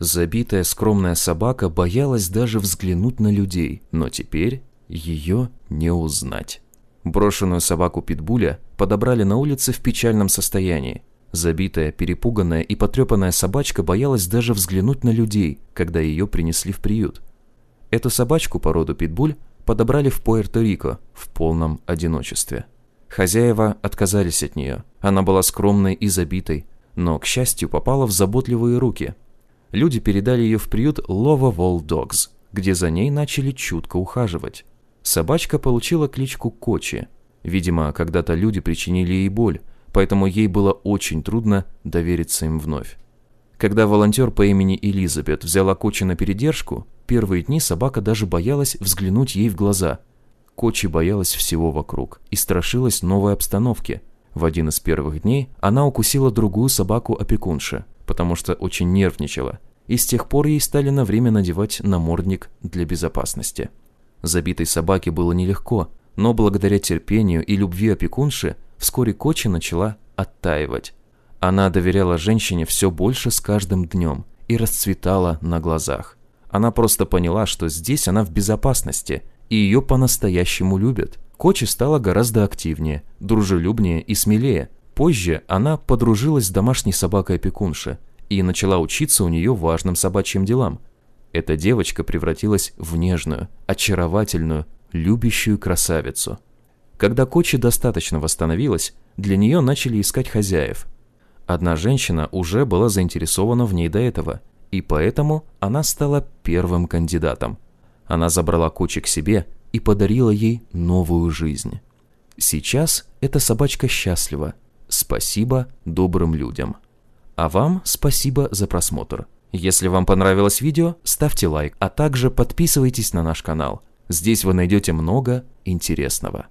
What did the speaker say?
Забитая скромная собака боялась даже взглянуть на людей, но теперь ее не узнать. Брошенную собаку Питбуля подобрали на улице в печальном состоянии. Забитая, перепуганная и потрепанная собачка боялась даже взглянуть на людей, когда ее принесли в приют. Эту собачку породу Питбуль подобрали в Пуэрто-Рико в полном одиночестве. Хозяева отказались от нее. Она была скромной и забитой, но, к счастью, попала в заботливые руки – люди передали ее в приют Лова Волл Dogs, где за ней начали чутко ухаживать. Собачка получила кличку Кочи. Видимо, когда-то люди причинили ей боль, поэтому ей было очень трудно довериться им вновь. Когда волонтер по имени Элизабет взяла Кочи на передержку, первые дни собака даже боялась взглянуть ей в глаза. Кочи боялась всего вокруг и страшилась новой обстановки. В один из первых дней она укусила другую собаку опекунша – потому что очень нервничала, и с тех пор ей стали на время надевать намордник для безопасности. Забитой собаке было нелегко, но благодаря терпению и любви опекунши вскоре Кочи начала оттаивать. Она доверяла женщине все больше с каждым днем и расцветала на глазах. Она просто поняла, что здесь она в безопасности, и ее по-настоящему любят. Кочи стала гораздо активнее, дружелюбнее и смелее, Позже она подружилась с домашней собакой-опекунши и начала учиться у нее важным собачьим делам. Эта девочка превратилась в нежную, очаровательную, любящую красавицу. Когда Кочи достаточно восстановилась, для нее начали искать хозяев. Одна женщина уже была заинтересована в ней до этого, и поэтому она стала первым кандидатом. Она забрала Кочи к себе и подарила ей новую жизнь. Сейчас эта собачка счастлива, Спасибо добрым людям. А вам спасибо за просмотр. Если вам понравилось видео, ставьте лайк, а также подписывайтесь на наш канал. Здесь вы найдете много интересного.